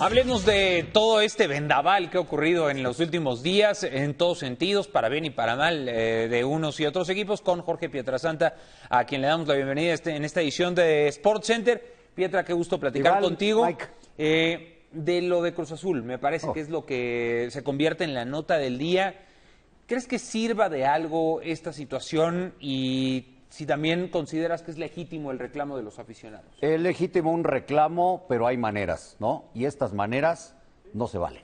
Hablemos de todo este vendaval que ha ocurrido en los últimos días, en todos sentidos, para bien y para mal, eh, de unos y otros equipos, con Jorge Pietrasanta, a quien le damos la bienvenida este, en esta edición de Sports Center. Pietra, qué gusto platicar contigo. Eh, de lo de Cruz Azul, me parece oh. que es lo que se convierte en la nota del día. ¿Crees que sirva de algo esta situación y si también consideras que es legítimo el reclamo de los aficionados. Es legítimo un reclamo, pero hay maneras, ¿no? Y estas maneras no se valen.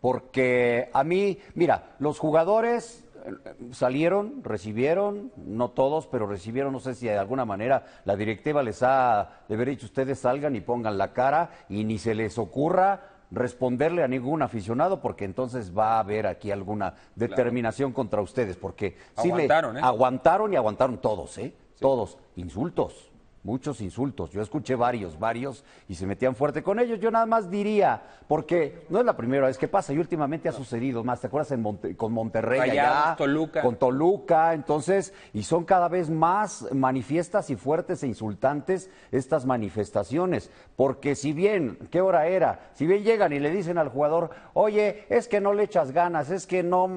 Porque a mí, mira, los jugadores eh, salieron, recibieron, no todos, pero recibieron, no sé si de alguna manera la directiva les ha deber haber dicho ustedes salgan y pongan la cara y ni se les ocurra responderle a ningún aficionado porque entonces va a haber aquí alguna determinación contra ustedes porque aguantaron, sí ¿eh? aguantaron y aguantaron todos, ¿eh? Todos insultos, muchos insultos. Yo escuché varios, varios, y se metían fuerte con ellos. Yo nada más diría, porque no es la primera vez que pasa, y últimamente ha sucedido más. ¿Te acuerdas con Monterrey? Toluca. Con Toluca, entonces, y son cada vez más manifiestas y fuertes e insultantes estas manifestaciones. Porque si bien, ¿qué hora era? Si bien llegan y le dicen al jugador, oye, es que no le echas ganas, es que no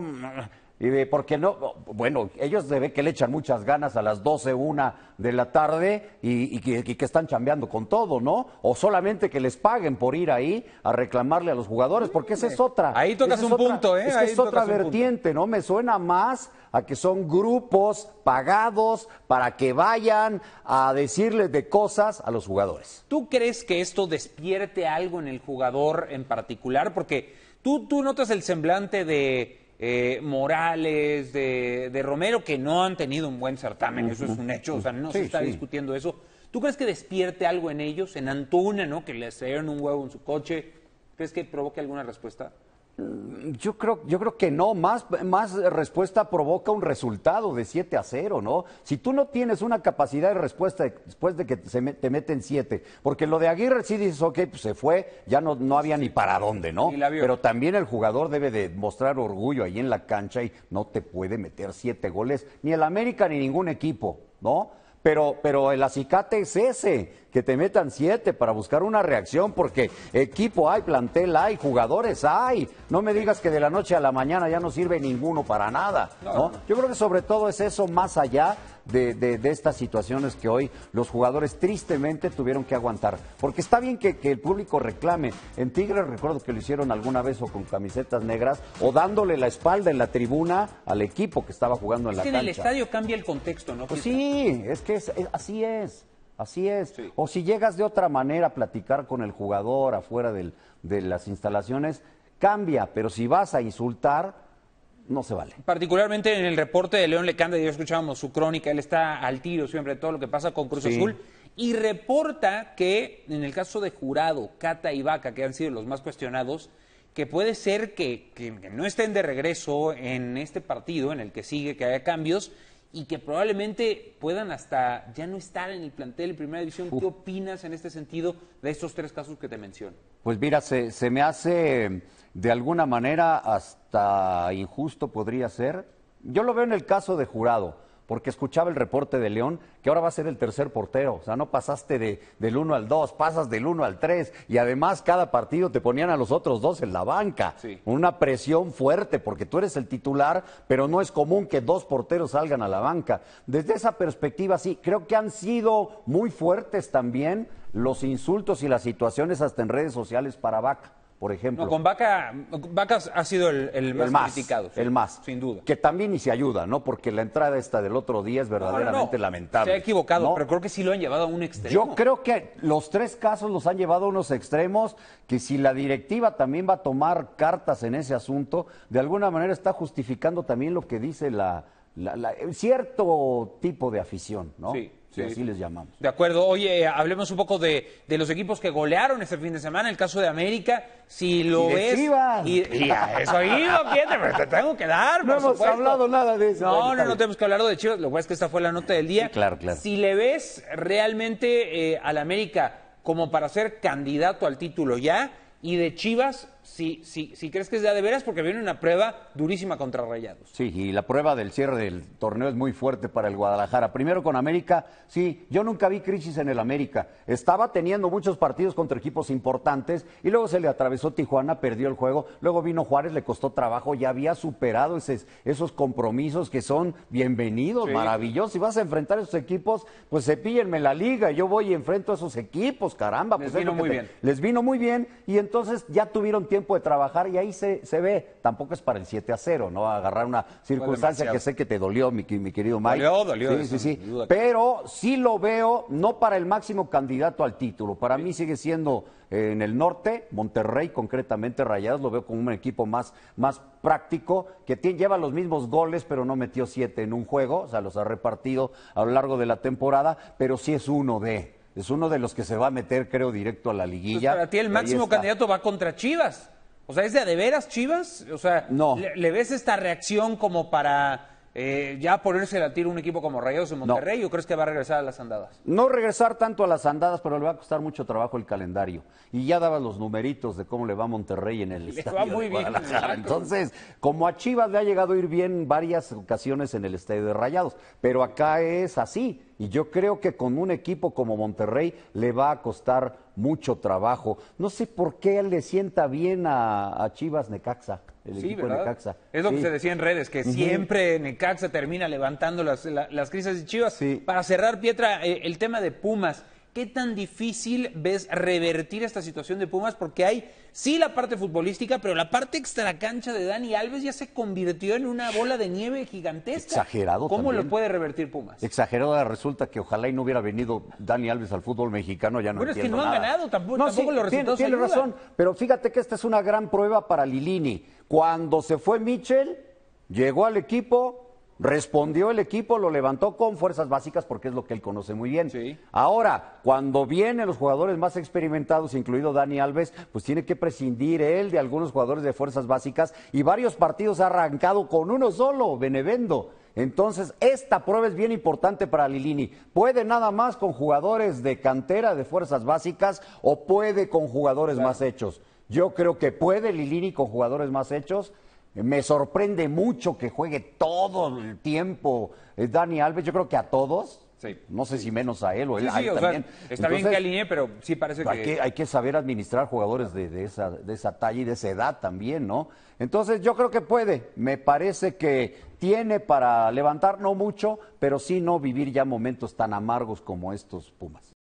porque no, bueno, ellos se que le echan muchas ganas a las 12, una de la tarde y, que, están chambeando con todo, ¿no? O solamente que les paguen por ir ahí a reclamarle a los jugadores, porque esa es otra. Ahí tocas un punto, ¿eh? Es, es otra vertiente, ¿no? Me suena más a que son grupos pagados para que vayan a decirles de cosas a los jugadores. ¿Tú crees que esto despierte algo en el jugador en particular? Porque tú notas el semblante de eh, Morales, de, Romero, que no han tenido un buen certamen, eso es un hecho, o sea, no se está discutiendo eso. ¿Tú crees que despierte algo en ellos, en Antuna, ¿no? que le cayeron un huevo en su coche? ¿Crees que provoque alguna respuesta? Yo creo, yo creo que no, más, más respuesta provoca un resultado de 7 a 0, ¿no? Si tú no tienes una capacidad de respuesta después de que te meten 7, porque lo de Aguirre sí dices, ok, pues se fue, ya no, había ni para dónde, ¿no? Pero también el jugador debe de mostrar orgullo ahí en la cancha y no te puede meter 7 goles, ni el América ni ningún equipo, ¿no? Pero, pero el acicate es ese, que te metan siete para buscar una reacción, porque equipo hay, plantel hay, jugadores hay. No me digas que de la noche a la mañana ya no sirve ninguno para nada. ¿no? Yo creo que sobre todo es eso más allá de, de, estas situaciones que hoy los jugadores tristemente tuvieron que aguantar. Porque está bien que, que el público reclame. En Tigres recuerdo que lo hicieron alguna vez o con camisetas negras o dándole la espalda en la tribuna al equipo que estaba jugando en es que En el estadio cambia el contexto, ¿no? Pues sí, es que así es. Así es. O si llegas de otra manera a platicar con el jugador afuera de las instalaciones, cambia. Pero si vas a insultar, no se vale. Particularmente en el reporte de León Lecanda, ya escuchábamos su crónica, él está al tiro siempre de todo lo que pasa con Cruz Azul. Y reporta que en el caso de Jurado, Cata y Vaca, que han sido los más cuestionados, que puede ser que no estén de regreso en este partido, en el que sigue, que haya cambios, y que probablemente puedan hasta ya no estar en el plantel de primera división. ¿Qué opinas en este sentido de estos tres casos que te menciono? Pues mira, se me hace de alguna manera hasta injusto podría ser. Yo lo veo en el caso de jurado porque escuchaba el reporte de León, que ahora va a ser el tercer portero. O sea, no pasaste del 1 al 2, pasas del 1 al 3. Y además cada partido te ponían a los otros dos en la banca. Una presión fuerte, porque tú eres el titular, pero no es común que dos porteros salgan a la banca. Desde esa perspectiva, sí, creo que han sido muy fuertes también los insultos y las situaciones hasta en redes sociales para Vaca por ejemplo. con Vaca, Vacas ha sido el, más, criticado. el más. Sin duda. Que también y se ayuda, ¿no? Porque la entrada esta del otro día es verdaderamente lamentable. Se ha equivocado, pero creo que sí lo han llevado a un extremo. Yo creo que los tres casos los han llevado a unos extremos que si la directiva también va a tomar cartas en ese asunto, de alguna manera está justificando también lo que dice la la, eh, cierto tipo de afición, ¿no? Sí. Así les llamamos. De acuerdo. Oye, hablemos un poco de, de, los equipos que golearon este fin de semana. El caso de América, si lo ves. Chivas. Y, a eso iba, te tengo que dar. No hemos hablado nada de eso. No, no, no tenemos que hablar de Chivas. Lo que es que esta fue la nota del día. claro, claro. Si le ves realmente a eh, al América como para ser candidato al título ya, y de Chivas si, sí, crees que es de, de veras, porque viene una prueba durísima contra Rayados. Sí, y la prueba del cierre del torneo es muy fuerte para el Guadalajara. Primero con América, sí, yo nunca vi crisis en el América. Estaba teniendo muchos partidos contra equipos importantes y luego se le atravesó Tijuana, perdió el juego, luego vino Juárez, le costó trabajo, ya había superado esos compromisos que son bienvenidos, maravilloso maravillosos. Si vas a enfrentar a esos equipos, pues cepíllenme la liga, yo voy y enfrento a esos equipos, caramba. Pues les vino muy bien. Les vino muy bien y entonces ya tuvieron tiempo de trabajar y ahí se, se ve. Tampoco es para el 7 a 0, ¿no? Agarrar una circunstancia que sé que te dolió, mi, querido Mike. Dolió, Sí, sí, sí. Pero sí lo veo, no para el máximo candidato al título. Para mí sigue siendo eh, en el norte, Monterrey, concretamente Rayados, lo veo como un equipo más, más práctico, que tiene, lleva los mismos goles, pero no metió siete en un juego, o sea, los ha repartido a lo largo de la temporada, pero sí es uno de es uno de los que se va a meter, creo, directo a la pues liguilla. para ti el máximo candidato va contra Chivas. O sea, ¿es de a de veras Chivas? O sea, ¿le ves esta reacción como para eh, ya ponerse a tiro un equipo como Rayados en Monterrey o crees que va a regresar a las andadas? No regresar tanto a las andadas, pero le va a costar mucho trabajo el calendario. Y ya daba los numeritos de cómo le va a Monterrey en el estadio de Entonces, como a Chivas le ha llegado a ir bien varias ocasiones en el estadio de Rayados, pero acá es así. Y yo creo que con un equipo como Monterrey le va a costar mucho trabajo. No sé por qué él le sienta bien a Chivas Necaxa. Es lo que se decía en redes, que siempre Necaxa termina levantando las, crisis de Chivas. Para cerrar, Pietra, eh, el tema de Pumas. ¿Qué tan difícil ves revertir esta situación de Pumas? Porque hay, sí, la parte futbolística, pero la parte extracancha de Dani Alves ya se convirtió en una bola de nieve gigantesca. Exagerado. ¿Cómo lo puede revertir Pumas? Exagerado, resulta que ojalá y no hubiera venido Dani Alves al fútbol mexicano, ya no Bueno, es que no han ganado, tampoco, no, tampoco resultados. Tiene, razón, pero fíjate que esta es una gran prueba para Lilini. Cuando se fue Mitchell llegó al equipo, Respondió el equipo, lo levantó con fuerzas básicas porque es lo que él conoce muy bien. Ahora, cuando vienen los jugadores más experimentados, incluido Dani Alves, pues tiene que prescindir él de algunos jugadores de fuerzas básicas y varios partidos ha arrancado con uno solo, Benevendo. Entonces, esta prueba es bien importante para Lilini. Puede nada más con jugadores de cantera de fuerzas básicas o puede con jugadores más hechos. Yo creo que puede Lilini con jugadores más hechos me sorprende mucho que juegue todo el tiempo eh, Dani Alves, yo creo que a todos. No sé si menos a él o él. también. está bien que alinee, pero sí parece que... Hay, que... saber administrar jugadores de, esa, de esa talla y de esa edad también, ¿no? Entonces yo creo que puede. Me parece que tiene para levantar, no mucho, pero sí no vivir ya momentos tan amargos como estos Pumas.